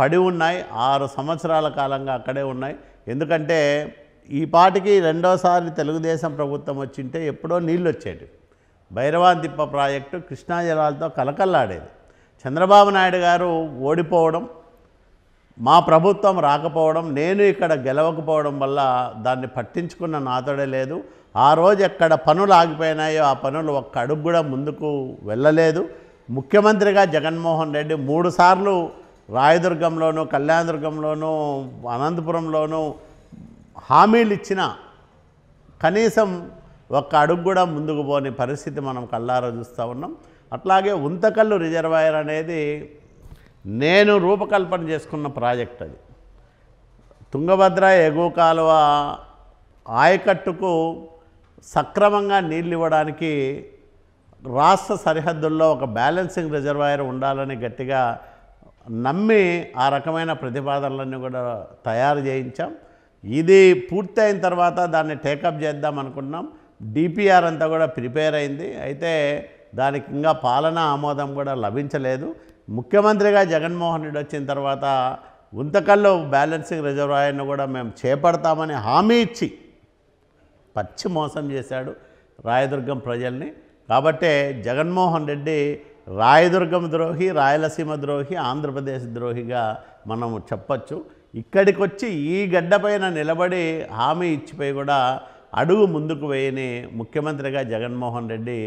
పడి ఉన్నాయి ఆరు సంవత్సరాల కాలంగా అక్కడే ఉన్నాయి ఎందుకంటే ఈ పాటికి రెండోసారి తెలుగుదేశం ప్రభుత్వం వచ్చింటే ఎప్పుడో నీళ్ళు వచ్చేటి భైరవాంతిప్ప ప్రాజెక్టు కృష్ణా జలాలతో కలకల్లాడేది చంద్రబాబు నాయుడు గారు ఓడిపోవడం మా ప్రభుత్వం రాకపోవడం నేను ఇక్కడ గెలవకపోవడం వల్ల దాన్ని పట్టించుకున్న నాతడే లేదు ఆ రోజు ఎక్కడ పనులు ఆగిపోయినాయో ఆ పనులు ఒక్క అడుగు కూడా ముందుకు వెళ్ళలేదు ముఖ్యమంత్రిగా జగన్మోహన్ రెడ్డి మూడుసార్లు రాయదుర్గంలోనూ కళ్యాణదుర్గంలోనూ అనంతపురంలోనూ హామీలు ఇచ్చిన కనీసం ఒక్క అడుగు కూడా ముందుకు పోని పరిస్థితి మనం కళ్ళారా చూస్తూ ఉన్నాం అట్లాగే ఉంతకల్లు రిజర్వాయర్ అనేది నేను రూపకల్పన చేసుకున్న ప్రాజెక్ట్ అది తుంగభద్ర ఎగువ కాలువ ఆయకట్టుకు సక్రమంగా నీళ్ళు ఇవ్వడానికి రాష్ట్ర సరిహద్దుల్లో ఒక బ్యాలెన్సింగ్ రిజర్వాయర్ ఉండాలని గట్టిగా నమ్మి ఆ రకమైన ప్రతిపాదనలన్నీ కూడా తయారు చేయించాం ఇది పూర్తయిన తర్వాత దాన్ని టేకప్ చేద్దాం అనుకున్నాం డిపిఆర్ అంతా కూడా ప్రిపేర్ అయింది అయితే దానికి ఇంకా పాలన ఆమోదం కూడా లభించలేదు ముఖ్యమంత్రిగా జగన్మోహన్ రెడ్డి వచ్చిన తర్వాత ఉంతకల్లో బ్యాలెన్సింగ్ రిజర్వాయర్ను కూడా మేము చేపడతామని హామీ ఇచ్చి పచ్చి మోసం చేశాడు రాయదుర్గం ప్రజల్ని కాబట్టే జగన్మోహన్ రెడ్డి రాయదుర్గం ద్రోహి రాయలసీమ ద్రోహి ఆంధ్రప్రదేశ్ ద్రోహిగా మనం చెప్పచ్చు ఇక్కడికి వచ్చి ఈ గడ్డపైన నిలబడి హామీ ఇచ్చిపోయి కూడా అడుగు ముందుకు వేయని ముఖ్యమంత్రిగా జగన్మోహన్ రెడ్డి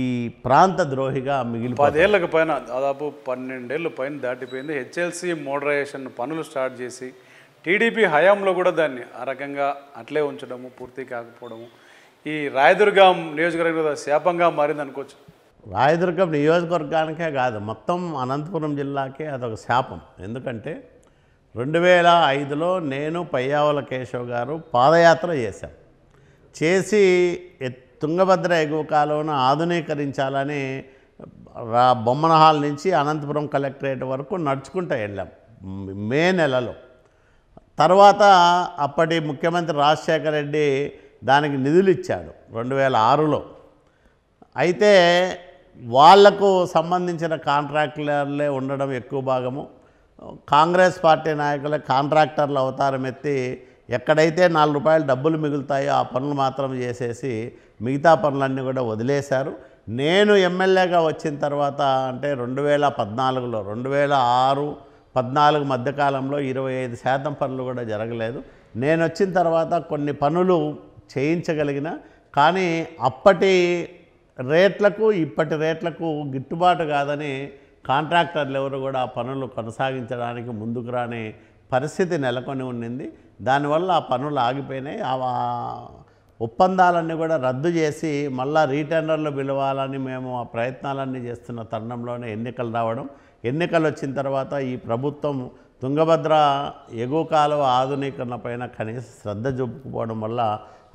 ఈ ప్రాంత ద్రోహిగా మిగిలి పదేళ్ళకు పైన దాదాపు పన్నెండేళ్ళు పైన దాటిపోయింది హెచ్ఎల్సి మోడరైజేషన్ పనులు స్టార్ట్ చేసి టీడీపీ హయాంలో కూడా దాన్ని ఆ రకంగా అట్లే ఉంచడము పూర్తి కాకపోవడము ఈ రాయదుర్గం నియోజకవర్గం శాపంగా మారింది అనుకోవచ్చు రాయదుర్గం నియోజకవర్గానికే కాదు మొత్తం అనంతపురం జిల్లాకే అదొక శాపం ఎందుకంటే రెండు వేల ఐదులో నేను పయ్యావుల కేశవ్ గారు పాదయాత్ర చేశాం చేసి తుంగభద్ర ఎగువ కాలువను ఆధునీకరించాలని బొమ్మనహాల్ నుంచి అనంతపురం కలెక్టరేట్ వరకు నడుచుకుంటూ వెళ్ళాం మే నెలలో తర్వాత అప్పటి ముఖ్యమంత్రి రాజశేఖర రెడ్డి దానికి నిధులు ఇచ్చాడు రెండు వేల ఆరులో అయితే వాళ్లకు సంబంధించిన కాంట్రాక్టర్లే ఉండడం ఎక్కువ భాగము కాంగ్రెస్ పార్టీ నాయకులే కాంట్రాక్టర్లు అవతారం ఎత్తి ఎక్కడైతే నాలుగు రూపాయలు డబ్బులు మిగులుతాయో ఆ పనులు మాత్రం చేసేసి మిగతా పనులన్నీ కూడా వదిలేశారు నేను ఎమ్మెల్యేగా వచ్చిన తర్వాత అంటే రెండు వేల పద్నాలుగులో రెండు వేల ఆరు పద్నాలుగు మధ్యకాలంలో ఇరవై ఐదు శాతం పనులు కూడా జరగలేదు నేను వచ్చిన తర్వాత కొన్ని పనులు చేయించగలిగిన కానీ అప్పటి రేట్లకు ఇప్పటి రేట్లకు గిట్టుబాటు కాదని కాంట్రాక్టర్లు ఎవరు కూడా ఆ పనులు కొనసాగించడానికి ముందుకు రాని పరిస్థితి నెలకొని ఉండింది దానివల్ల ఆ పనులు ఆగిపోయినాయి ఆ ఒప్పందాలన్నీ కూడా రద్దు చేసి మళ్ళా రీటెండర్లు పిలవాలని మేము ఆ ప్రయత్నాలన్నీ చేస్తున్న తరుణంలోనే ఎన్నికలు రావడం ఎన్నికలు వచ్చిన తర్వాత ఈ ప్రభుత్వం తుంగభద్ర ఎగువ కాలువ ఆధునీకరణ పైన కనీస శ్రద్ధ చూపుకోవడం వల్ల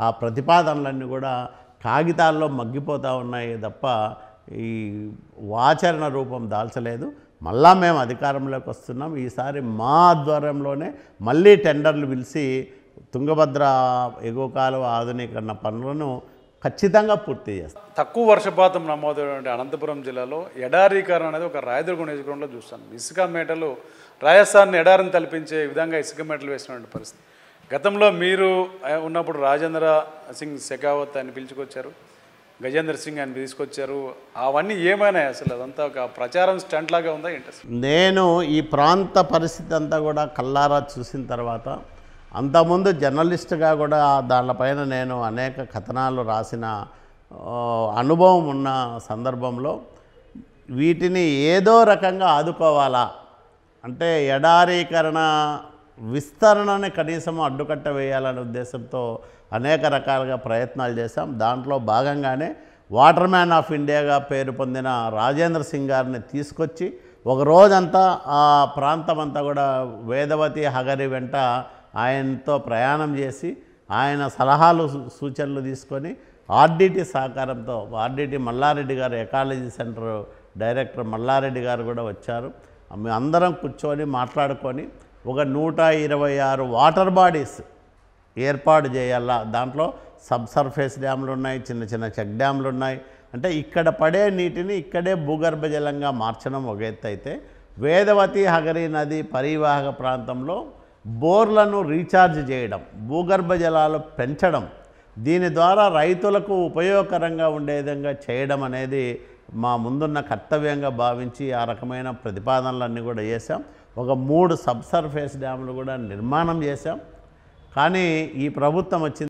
ఆ ప్రతిపాదనలన్నీ కూడా కాగితాల్లో మగ్గిపోతూ ఉన్నాయి తప్ప ఈ వాచరణ రూపం దాల్చలేదు మళ్ళా మేము అధికారంలోకి వస్తున్నాం ఈసారి మా ఆధ్వర్యంలోనే మళ్ళీ టెండర్లు పిలిచి తుంగభద్ర ఎగువ కాలువ ఆధునీకరణ పనులను ఖచ్చితంగా పూర్తి చేస్తాం తక్కువ వర్షపాతం నమోదైనటువంటి అనంతపురం జిల్లాలో ఎడారీకరణ అనేది ఒక రాయదుర్గ నియోజకవర్గంలో చూస్తాం ఇసుక మేటలు రాజస్థాన్ ఎడారిని తలపించే విధంగా ఇసుక మేటలు వేసినటువంటి పరిస్థితి గతంలో మీరు ఉన్నప్పుడు రాజేంద్ర సింగ్ శెఖావత్ అని పిలుచుకొచ్చారు గజేంద్ర సింగ్ అని తీసుకొచ్చారు అవన్నీ ఏమైనాయి అసలు అదంతా ఒక ప్రచారం స్టంట్ లాగా ఉందా ఇంట్రెస్ట్ నేను ఈ ప్రాంత పరిస్థితి అంతా కూడా కల్లారా చూసిన తర్వాత అంతకుముందు జర్నలిస్ట్గా కూడా దానిపైన నేను అనేక కథనాలు రాసిన అనుభవం ఉన్న సందర్భంలో వీటిని ఏదో రకంగా ఆదుకోవాలా అంటే ఎడారీకరణ విస్తరణని కనీసం అడ్డుకట్ట వేయాలనే ఉద్దేశంతో అనేక రకాలుగా ప్రయత్నాలు చేశాం దాంట్లో భాగంగానే వాటర్ మ్యాన్ ఆఫ్ ఇండియాగా పేరు పొందిన రాజేంద్ర సింగ్ గారిని తీసుకొచ్చి ఒక రోజంతా ఆ ప్రాంతం అంతా కూడా వేదవతి హగరి వెంట ఆయనతో ప్రయాణం చేసి ఆయన సలహాలు సూచనలు తీసుకొని ఆర్డిటి సహకారంతో ఆర్డిటి మల్లారెడ్డి గారు ఎకాలజీ సెంటర్ డైరెక్టర్ మల్లారెడ్డి గారు కూడా వచ్చారు మేము అందరం కూర్చొని మాట్లాడుకొని ఒక నూట ఇరవై ఆరు వాటర్ బాడీస్ ఏర్పాటు చేయాల దాంట్లో సబ్ సర్ఫేస్ డ్యామ్లు ఉన్నాయి చిన్న చిన్న చెక్ డ్యామ్లు ఉన్నాయి అంటే ఇక్కడ పడే నీటిని ఇక్కడే భూగర్భ జలంగా మార్చడం ఒక ఎత్తు అయితే వేదవతి హగరి నది పరివాహక ప్రాంతంలో బోర్లను రీఛార్జ్ చేయడం భూగర్భ జలాలు పెంచడం దీని ద్వారా రైతులకు ఉపయోగకరంగా ఉండే విధంగా చేయడం అనేది మా ముందున్న కర్తవ్యంగా భావించి ఆ రకమైన ప్రతిపాదనలన్నీ కూడా చేశాం ఒక మూడు సబ్సర్ఫేస్ డ్యాములు కూడా నిర్మాణం చేశాం కానీ ఈ ప్రభుత్వం వచ్చింది